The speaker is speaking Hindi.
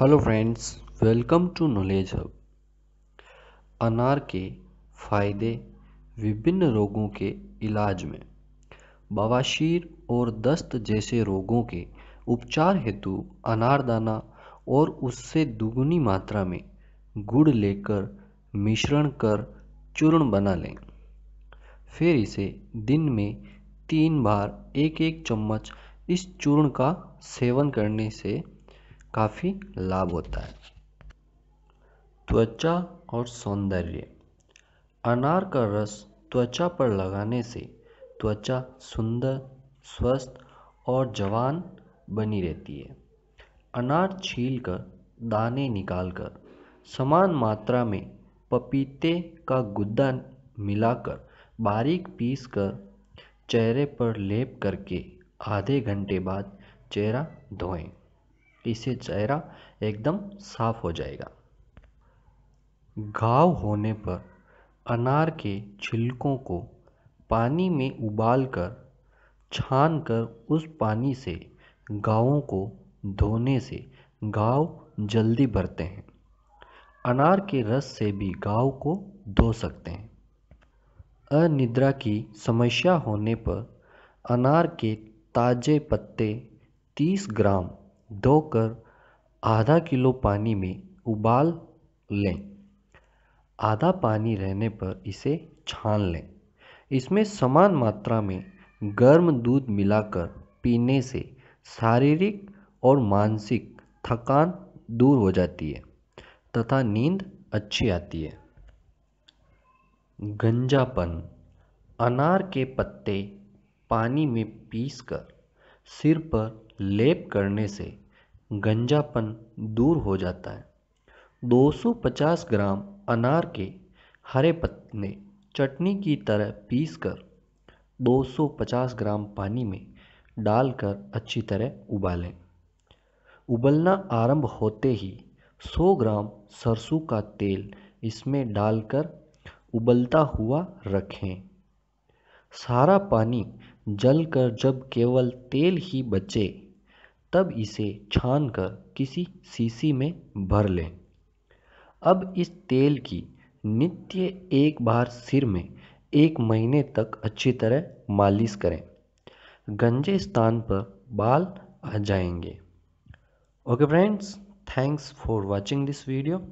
hello friends welcome to knowledge hub अनार के फायदे विभिन्न रोगों के इलाज में बवासीर और दस्त जैसे रोगों के उपचार हेतु अनारदाना और उससे दुगुनी मात्रा में गुड़ लेकर मिश्रण कर चूर्ण बना लें फिर इसे दिन में तीन बार एक एक चम्मच इस चूर्ण का सेवन करने से काफ़ी लाभ होता है त्वचा और सौंदर्य अनार का रस त्वचा पर लगाने से त्वचा सुंदर स्वस्थ और जवान बनी रहती है अनार छील कर दाने निकाल कर समान मात्रा में पपीते का गुद्दा मिलाकर बारीक पीस कर चेहरे पर लेप करके आधे घंटे बाद चेहरा धोएं इससे चेहरा एकदम साफ हो जाएगा घाव होने पर अनार के छिलकों को पानी में उबाल कर छान कर उस पानी से घावों को धोने से घाव जल्दी भरते हैं अनार के रस से भी घाव को धो सकते हैं अनिद्रा की समस्या होने पर अनार के ताजे पत्ते 30 ग्राम धोकर आधा किलो पानी में उबाल लें आधा पानी रहने पर इसे छान लें इसमें समान मात्रा में गर्म दूध मिलाकर पीने से शारीरिक और मानसिक थकान दूर हो जाती है तथा नींद अच्छी आती है गंजापन अनार के पत्ते पानी में पीसकर सिर पर लेप करने से गंजापन दूर हो जाता है 250 ग्राम अनार के हरे पत्ते चटनी की तरह पीसकर 250 ग्राम पानी में डालकर अच्छी तरह उबालें उबलना आरंभ होते ही 100 ग्राम सरसों का तेल इसमें डालकर उबलता हुआ रखें सारा पानी जलकर जब केवल तेल ही बचे तब इसे छान कर किसी शीशी में भर लें अब इस तेल की नित्य एक बार सिर में एक महीने तक अच्छी तरह मालिश करें गंजे स्थान पर बाल आ जाएंगे okay friends thanks for watching this video